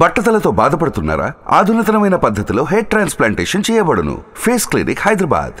బట్టతలతో బాధపడుతున్నారా ఆధునితనమైన పద్ధతిలో హెయిర్ ట్రాన్స్ప్లాంటేషన్ చేయబడును ఫేస్ క్లినిక్ హైదరాబాద్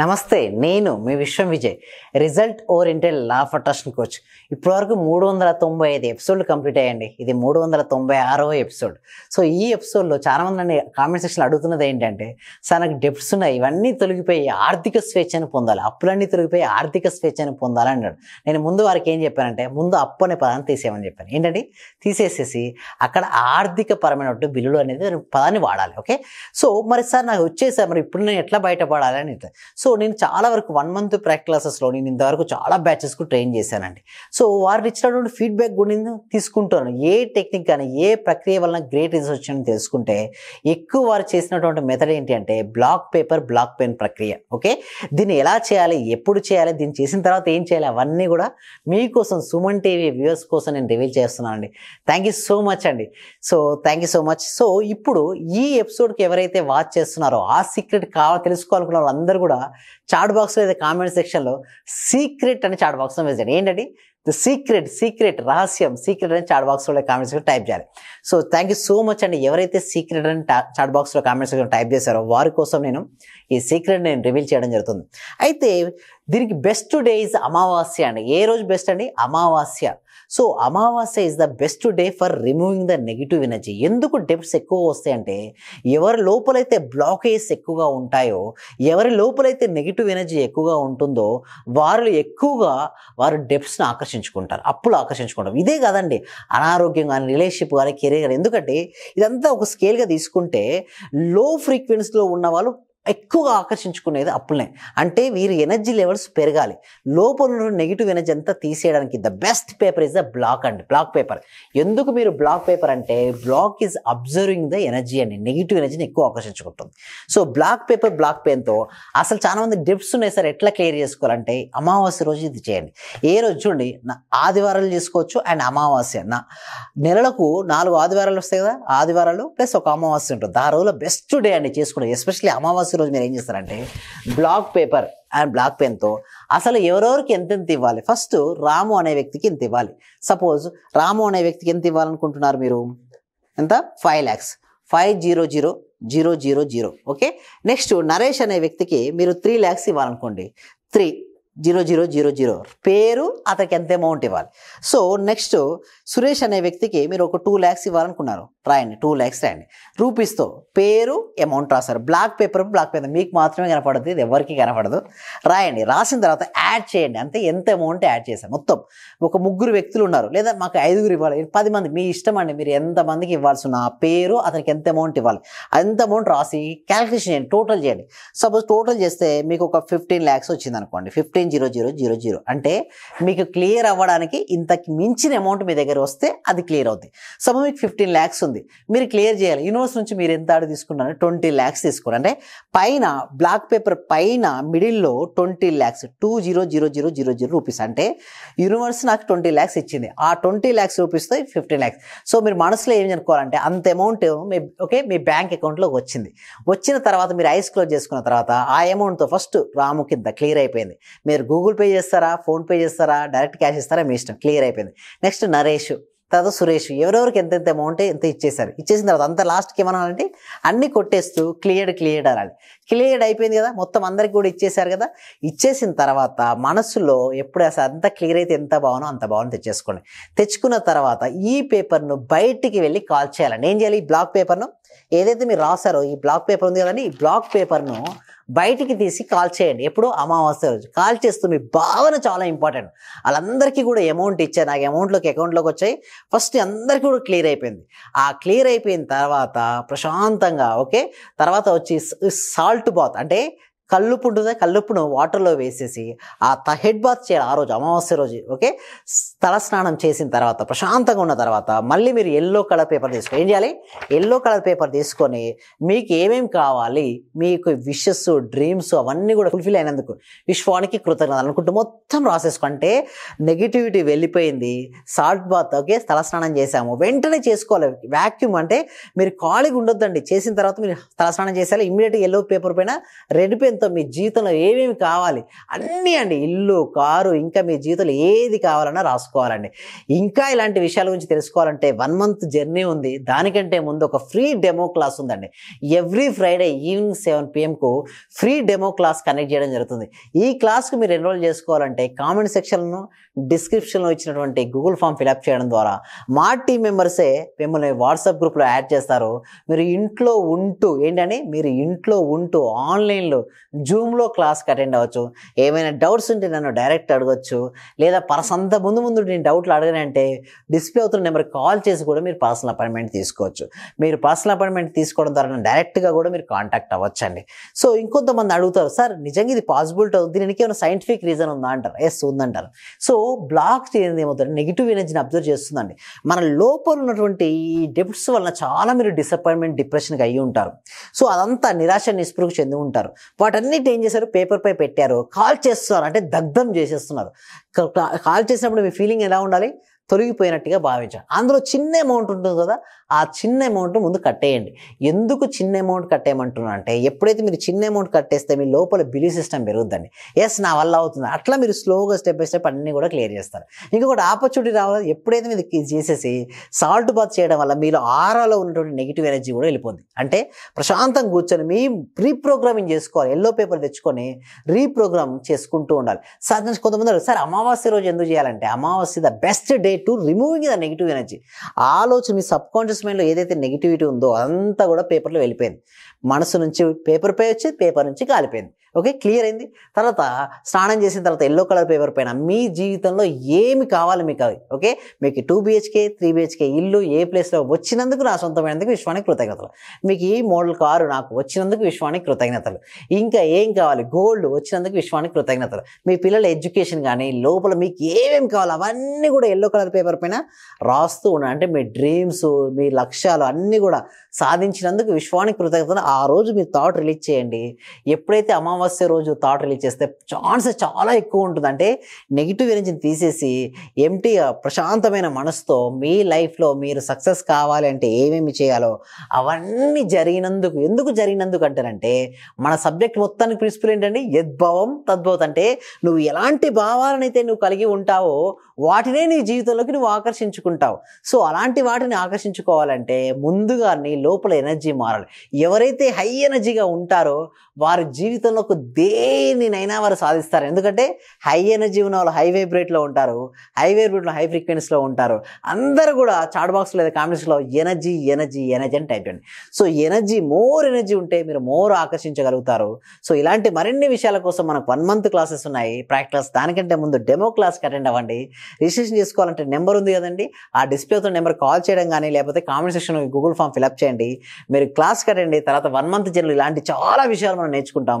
నమస్తే నేను మీ Vishwam Vijay result oriented law of attraction coach ఇప్పటివరకు మూడు వందల తొంభై ఐదు ఎపిసోడ్లు కంప్లీట్ అయ్యండి ఇది మూడు వందల తొంభై ఆరో ఎపిసోడ్ సో ఈ ఎపిసోడ్లో చాలామంది నన్ను కామెంట్ సెక్షన్లో అడుగుతున్నది ఏంటంటే సార్ నాకు డెప్ట్స్ ఉన్నాయి ఇవన్నీ తొలగిపోయి ఆర్థిక స్వేచ్ఛను పొందాలి అప్పులన్నీ తొలగిపోయి ఆర్థిక స్వేచ్ఛను పొందాలని అన్నాడు నేను ముందు వారికి ఏం చెప్పానంటే ముందు అప్పు అనే పదాన్ని తీసేయమని చెప్పాను ఏంటంటే తీసేసేసి అక్కడ ఆర్థిక పరమైన బిల్లులు అనేది పదాన్ని వాడాలి ఓకే సో మరి సార్ నాకు వచ్చేసారి మరి ఇప్పుడు నేను ఎట్లా బయటపడాలి అని సో సో నేను చాలా వరకు వన్ మంత్ ప్రాక్టీస్ క్లాసెస్లో నేను ఇంతవరకు చాలా బ్యాచెస్కు ట్రైన్ చేశానండి సో వారు ఇచ్చినటువంటి ఫీడ్బ్యాక్ కూడా నేను తీసుకుంటాను ఏ టెక్నిక్ కానీ ఏ ప్రక్రియ వలన గ్రేట్ రిజల్ట్స్ వచ్చాయని తెలుసుకుంటే ఎక్కువ వారు చేసినటువంటి మెథడ్ ఏంటి అంటే బ్లాక్ పేపర్ బ్లాక్ పెన్ ప్రక్రియ ఓకే దీన్ని ఎలా చేయాలి ఎప్పుడు చేయాలి దీన్ని చేసిన తర్వాత ఏం చేయాలి అవన్నీ కూడా మీకోసం సుమన్ టీవీ వ్యూవర్స్ కోసం నేను రివీల్ చేస్తున్నానండి థ్యాంక్ యూ సో మచ్ అండి so thank you so much so ఇప్పుడు ఈ ఎపిసోడ్కి ఎవరైతే వాచ్ చేస్తున్నారో ఆ సీక్రెట్ కావాలి తెలుసుకోవాలనుకున్న వాళ్ళందరూ కూడా చాట్ బాక్స్లో లేదా కామెంట్ సెక్షన్లో సీక్రెట్ అని చాట్ బాక్స్లో వేసాడు ఏంటండి ద సీక్రెట్ సీక్రెట్ రహస్యం సీక్రెట్ అని చాట్ బాక్స్లో కామెంట్ సెక్షన్ టైప్ చేయాలి so thank you so much అండి ఎవరైతే సీక్రెట్ అని చాట్ బాక్స్లో కామెంట్ సెక్షన్ టైప్ చేశారో వారి కోసం నేను ఈ సీక్రెట్ నేను రివీల్ చేయడం జరుగుతుంది అయితే దీనికి బెస్ట్ డే ఇస్ అమావాస్య అండి ఏ రోజు బెస్ట్ అండి అమావాస్య so Amavasya is the best day for removing the negative energy ఎందుకు డెప్స్ ఎక్కువ వస్తాయంటే ఎవరి లోపలైతే బ్లాకేజ్ ఎక్కువగా ఉంటాయో ఎవరి లోపలైతే నెగిటివ్ ఎనర్జీ ఎక్కువగా ఉంటుందో వారు ఎక్కువగా వారు డెప్స్ను ఆకర్షించుకుంటారు అప్పులు ఆకర్షించుకుంటారు ఇదే కాదండి అనారోగ్యం కానీ రిలేషన్షిప్ కానీ కెరీర్ కానీ ఎందుకంటే ఇదంతా ఒక స్కేల్గా తీసుకుంటే లో ఫ్రీక్వెన్సీలో ఉన్న వాళ్ళు ఎక్కువగా ఆకర్షించుకునేది అప్పులనే అంటే వీరి ఎనర్జీ లెవెల్స్ పెరగాలి లోపల నెగిటివ్ ఎనర్జీ అంతా తీసేయడానికి the best paper is the black అండి బ్లాక్ పేపర్ ఎందుకు మీరు బ్లాక్ పేపర్ అంటే black is observing the energy అండి నెగిటివ్ ఎనర్జీని ఎక్కువ ఆకర్షించుకుంటుంది సో బ్లాక్ పేపర్ బ్లాక్ పెయిన్తో అసలు చాలామంది డిప్స్ ఉన్నాయి సార్ ఎట్లా క్లియర్ చేసుకోవాలంటే అమావాస్య రోజు ఇది చేయండి ఏ రోజు చూడండి ఆదివారాలు చేసుకోవచ్చు అండ్ అమావాస్య నా నెలలకు నాలుగు ఆదివారాలు వస్తాయి కదా ఆదివారాలు ప్లస్ ఒక అమావాస్య ఉంటుంది ఆ రోజులో బెస్ట్ డే అండి చేసుకోండి ఎస్పెషల్లీ అమావాస్య రోజు మీరు ఏం చేస్తారంటే బ్లాక్ పేపర్ అండ్ బ్లాక్ పెన్తో అసలు ఎవరెవరికి ఎంతెంత ఇవ్వాలి ఫస్ట్ రాము అనే వ్యక్తికి ఇంత ఇవ్వాలి సపోజ్ రాము అనే వ్యక్తికి ఎంత ఇవ్వాలనుకుంటున్నారు మీరు ఎంత five lakhs five zero zero zero zero zero okay next Naresh అనే వ్యక్తికి మీరు త్రీ ల్యాక్స్ ఇవ్వాలనుకోండి three zero zero zero zero పేరు అతనికి ఎంత అమౌంట్ ఇవ్వాలి సో నెక్స్ట్ సురేష్ అనే వ్యక్తికి మీరు ఒక టూ ల్యాక్స్ ఇవ్వాలనుకున్నారు రాయండి టూ ల్యాక్స్ రాయండి రూపీస్తో పేరు అమౌంట్ రాస్తారు బ్లాక్ పేపర్ బ్లాక్ పేపర్ మీకు మాత్రమే కనపడదు ఇది ఎవరికి కనపడదు రాయండి రాసిన తర్వాత యాడ్ చేయండి అంతే ఎంత అమౌంట్ యాడ్ చేశాను మొత్తం ఒక ముగ్గురు వ్యక్తులు ఉన్నారు లేదా మాకు ఐదుగురు ఇవ్వాలి పది మంది మీ ఇష్టం అండి మీరు ఎంతమందికి ఇవ్వాల్సి ఆ పేరు అతనికి ఎంత అమౌంట్ ఇవ్వాలి ఎంత అమౌంట్ రాసి క్యాల్కులేషన్ చేయండి టోటల్ చేయండి సపోజ్ టోటల్ చేస్తే మీకు ఒక ఫిఫ్టీన్ ల్యాక్స్ వచ్చింది అనుకోండి fifteen point zero zero zero zero అంటే మీకు క్లియర్ అవ్వడానికి ఇంతకు మించిన అమౌంట్ మీ దగ్గర వస్తే అది క్లియర్ అవుతుంది సపోజ్ మీకు ఫిఫ్టీన్ ల్యాక్స్ ఉంది మీరు క్లియర్ చేయాలి యూనివర్స్ నుంచి మీరు ఎంత ఆడు తీసుకున్నారు ట్వంటీ ల్యాక్స్ తీసుకున్నారు అంటే పైన బ్లాక్ పేపర్ పైన మిడిల్లో twenty lakhs two zero zero zero zero zero rupees అంటే యూనివర్స్ నాకు ట్వంటీ ల్యాక్స్ ఇచ్చింది ఆ ట్వంటీ ల్యాక్స్ రూపీస్తో ఫిఫ్టీన్ ల్యాక్స్ సో మీరు మనసులో ఏం అనుకోవాలంటే అంత అమౌంట్ మీ ఓకే మీ బ్యాంక్ అకౌంట్లో వచ్చింది వచ్చిన తర్వాత మీరు ఐస్ క్లోజ్ చేసుకున్న తర్వాత ఆ అమౌంట్తో ఫస్ట్ రాము కింద క్లియర్ అయిపోయింది మీ మీరు గూగుల్ పే చేస్తారా ఫోన్పే చేస్తారా డైరెక్ట్ క్యాష్ ఇస్తారా మీ ఇష్టం క్లియర్ అయిపోయింది నెక్స్ట్ నరేష్ తర్వాత సురేష్ ఎవరెవరికి ఎంత ఎంత అమౌంట్ ఎంత ఇచ్చేసారు ఇచ్చేసిన తర్వాత అంత లాస్ట్కి ఏమనాలంటే అన్నీ కొట్టేస్తూ క్లియర్డ్ క్లియర్డ్ అనాలి క్లియర్డ్ అయిపోయింది కదా మొత్తం అందరికి కూడా ఇచ్చేసారు కదా ఇచ్చేసిన తర్వాత మనసులో ఎప్పుడు అసలు అంత క్లియర్ అయితే ఎంత బాగునో అంత బాగునో తెచ్చేసుకోండి తెచ్చుకున్న తర్వాత ఈ పేపర్ను బయటికి వెళ్ళి కాల్ చేయాలండి ఏం చేయాలి ఈ బ్లాక్ పేపర్ను ఏదైతే మీరు రాసారో ఈ బ్లాక్ పేపర్ ఉంది కదండి ఈ బ్లాక్ పేపర్ను బయటికి తీసి కాల్ చేయండి ఎప్పుడో అమావాస్య రోజు కాల్ చేస్తూ మీ భావన చాలా ఇంపార్టెంట్ వాళ్ళందరికీ కూడా అమౌంట్ ఇచ్చారు నాకు అమౌంట్లోకి అకౌంట్లోకి వచ్చాయి ఫస్ట్ అందరికీ కూడా క్లియర్ అయిపోయింది ఆ క్లియర్ అయిపోయిన తర్వాత ప్రశాంతంగా ఓకే తర్వాత వచ్చి సాల్ట్ బాత్ అంటే కల్లుప్పు ఉంటుంది కల్లుప్పును వాటర్లో వేసేసి ఆ త హెడ్ బాత్ చేయాలి ఆ రోజు అమావాస్య రోజు ఓకే తలస్నానం చేసిన తర్వాత ప్రశాంతంగా ఉన్న తర్వాత మళ్ళీ మీరు ఎల్లో కలర్ పేపర్ తీసుకో ఏం చేయాలి ఎల్లో కలర్ పేపర్ తీసుకొని మీకు ఏమేమి కావాలి మీకు విషెస్ డ్రీమ్స్ అవన్నీ కూడా ఫుల్ఫిల్ అయినందుకు విశ్వానికి కృతజ్ఞత అనుకుంటూ మొత్తం రాసేసుకుంటే నెగిటివిటీ వెళ్ళిపోయింది సాల్ట్ బాత్ ఓకే తలస్నానం చేసాము వెంటనే చేసుకోవాలి వ్యాక్యూమ్ అంటే మీరు ఖాళీగా ఉండొద్దండి చేసిన తర్వాత మీరు తలస్నానం చేసేయాలి ఇమ్మీడియట్గా ఎల్లో పేపర్ పైన రెడ్ పెన్ ఆలస్యంతో మీ జీవితంలో ఏమేమి కావాలి అన్నీ అండి ఇల్లు కారు ఇంకా మీ జీవితంలో ఏది కావాలన్నా రాసుకోవాలండి ఇంకా ఇలాంటి విషయాల గురించి తెలుసుకోవాలంటే వన్ మంత్ జర్నీ ఉంది దానికంటే ముందు ఒక ఫ్రీ డెమో క్లాస్ ఉందండి ఎవ్రీ ఫ్రైడే ఈవినింగ్ సెవెన్ పిఎంకు ఫ్రీ డెమో క్లాస్ కనెక్ట్ చేయడం జరుగుతుంది ఈ క్లాస్కు మీరు ఎన్రోల్ చేసుకోవాలంటే కామెంట్ సెక్షన్ను డిస్క్రిప్షన్లో ఇచ్చినటువంటి గూగుల్ ఫామ్ ఫిలప్ చేయడం ద్వారా మా టీం మెంబర్సే మిమ్మల్ని వాట్సాప్ గ్రూప్లో యాడ్ చేస్తారు మీరు ఇంట్లో ఉంటూ ఏంటని మీరు ఇంట్లో ఉంటూ ఆన్లైన్లో జూమ్లో క్లాస్కి అటెండ్ అవ్వచ్చు ఏమైనా డౌట్స్ ఉంటే నన్ను డైరెక్ట్ అడగచ్చు లేదా అంత ముందు ముందు నేను డౌట్లు అడగనంటే డిస్ప్లే అవుతున్న నెంబర్కి కాల్ చేసి కూడా మీరు పర్సనల్ అపాయింట్మెంట్ తీసుకోవచ్చు మీరు పర్సనల్ అపాయింట్మెంట్ తీసుకోవడం ద్వారా డైరెక్ట్గా కూడా మీరు కాంటాక్ట్ అవ్వచ్చు అండి సో ఇంకొంతమంది అడుగుతారు సార్ నిజంగా ఇది పాసిబిలిటీ అవుతుంది దీనికి ఏమైనా సైంటిఫిక్ రీజన్ ఉందా అంటారు ఎస్ ఉందంటారు సో బ్లాక్ చేయడం ఏమవుతుంది నెగిటివ్ ఎనర్జీని అబ్జర్వ్ చేస్తుందండి మన లోపల ఉన్నటువంటి ఈ డెప్ట్స్ వలన చాలా మీరు డిసప్పాయింట్మెంట్ డిప్రెషన్గా అయ్యి ఉంటారు సో అదంతా నిరాశ నిస్పృహ చెంది ఉంటారు వాటి వాటన్నిటి ఏం చేశారు పేపర్పై పెట్టారు కాల్ చేస్తున్నారు అంటే దగ్ధం చేసేస్తున్నారు కాల్ చేసినప్పుడు మీ ఫీలింగ్ ఎలా ఉండాలి తొలగిపోయినట్టుగా భావించారు అందులో చిన్న అమౌంట్ ఉంటుంది కదా ఆ చిన్న అమౌంట్ ముందు కట్టేయండి ఎందుకు చిన్న అమౌంట్ కట్టేయమంటున్నా అంటే ఎప్పుడైతే మీరు చిన్న అమౌంట్ కట్టేస్తే మీ లోపల బిలీవ్ సిస్టమ్ పెరుగుద్దండి ఎస్ నా వల్ల అవుతుంది అట్లా మీరు స్లోగా స్టెప్ బై స్టెప్ అన్నీ కూడా క్లియర్ చేస్తారు ఇంకొకటి ఆపర్చునిటీ రావాలి ఎప్పుడైతే మీరు చేసేసి సాల్ట్ బాత్ చేయడం వల్ల మీలో ఆరాలో ఉన్నటువంటి నెగిటివ్ ఎనర్జీ కూడా వెళ్ళిపోద్ది అంటే ప్రశాంతంగా కూర్చొని మీ రీప్రోగ్రామింగ్ చేసుకోవాలి ఎల్లో పేపర్ తెచ్చుకొని రీప్రోగ్రామ్ చేసుకుంటూ ఉండాలి సార్ కొంతమంది సార్ అమావాస్య రోజు ఎందుకు చేయాలంటే Amavasya the best day to removing the negative energy ఆలోచన మీ సబ్ కాన్షియస్ సబ్కాన్షియస్ మైండ్లో ఏదైతే నెగిటివిటీ ఉందో అదంతా కూడా పేపర్లో వెళ్ళిపోయింది మనసు నుంచి పేపర్పై వచ్చి పేపర్ నుంచి కాలిపోయింది ఓకే క్లియర్ అయింది తర్వాత స్నానం చేసిన తర్వాత ఎల్లో కలర్ పేపర్ పైన మీ జీవితంలో ఏమి కావాలి మీకు అవి ఓకే మీకు టూ బీహెచ్కే త్రీ బీహెచ్కే ఇల్లు ఏ ప్లేస్లో వచ్చినందుకు నా సొంతమైనందుకు విశ్వానికి కృతజ్ఞతలు మీకు ఈ మోడల్ కారు నాకు వచ్చినందుకు విశ్వానికి కృతజ్ఞతలు ఇంకా ఏం కావాలి గోల్డ్ వచ్చినందుకు విశ్వానికి కృతజ్ఞతలు మీ పిల్లల ఎడ్యుకేషన్ కానీ లోపల మీకు ఏమేమి కావాలి అవన్నీ కూడా ఎల్లో కలర్ పేపర్ పైన రాస్తూ ఉన్నాయి అంటే మీ డ్రీమ్స్ మీ లక్ష్యాలు అన్నీ కూడా సాధించినందుకు విశ్వానికి కృతజ్ఞతలు ఆ రోజు మీ థాట్ రిలీజ్ చేయండి ఎప్పుడైతే అమావాస్య అమావాస్య రోజు థాట్ రిలీజ్ చేస్తే ఛాన్సెస్ చాలా ఎక్కువ ఉంటుంది అంటే నెగిటివ్ ఎనర్జీని తీసేసి ఎంటీగా ప్రశాంతమైన మనసుతో మీ లైఫ్లో మీరు సక్సెస్ కావాలి అంటే ఏమేమి చేయాలో అవన్నీ జరిగినందుకు ఎందుకు జరిగినందుకు అంటారంటే మన సబ్జెక్ట్ మొత్తానికి ప్రిన్సిపల్ ఏంటంటే యద్భావం తద్భవత్ అంటే నువ్వు ఎలాంటి భావాలను అయితే నువ్వు కలిగి ఉంటావో వాటినే నీ జీవితంలోకి నువ్వు ఆకర్షించుకుంటావు సో అలాంటి వాటిని ఆకర్షించుకోవాలంటే ముందుగా నీ లోపల ఎనర్జీ మారాలి ఎవరైతే హై ఎనర్జీగా ఉంటారో వారి జీవితంలో ఒక దేనినైనా వారు సాధిస్తారు ఎందుకంటే హై ఎనర్జీ ఉన్న వాళ్ళు హై వైబ్రేట్లో ఉంటారు హై వైబ్రేట్లో హై ఫ్రీక్వెన్సీలో ఉంటారు అందరూ కూడా చాట్ బాక్స్ లేదా కామెంట్స్లో ఎనర్జీ ఎనర్జీ ఎనర్జీ అని టైప్ చేయండి సో ఎనర్జీ మోర్ ఎనర్జీ ఉంటే మీరు మోర్ ఆకర్షించగలుగుతారు సో ఇలాంటి మరిన్ని విషయాల కోసం మనకు వన్ మంత్ క్లాసెస్ ఉన్నాయి ప్రాక్టికల్స్ దానికంటే ముందు డెమో క్లాస్కి అటెండ్ అవ్వండి రిజిస్ట్రేషన్ చేసుకోవాలంటే నెంబర్ ఉంది కదండి ఆ డిస్ప్లేతో నెంబర్ కాల్ చేయడం కానీ లేకపోతే comment section Google form fill up చేయండి మీరు క్లాస్కి అటెండ్ తర్వాత వన్ మంత్ జనరల్ ఇలాంటి చాలా విషయాలు మనం నేర్చుకుంటాం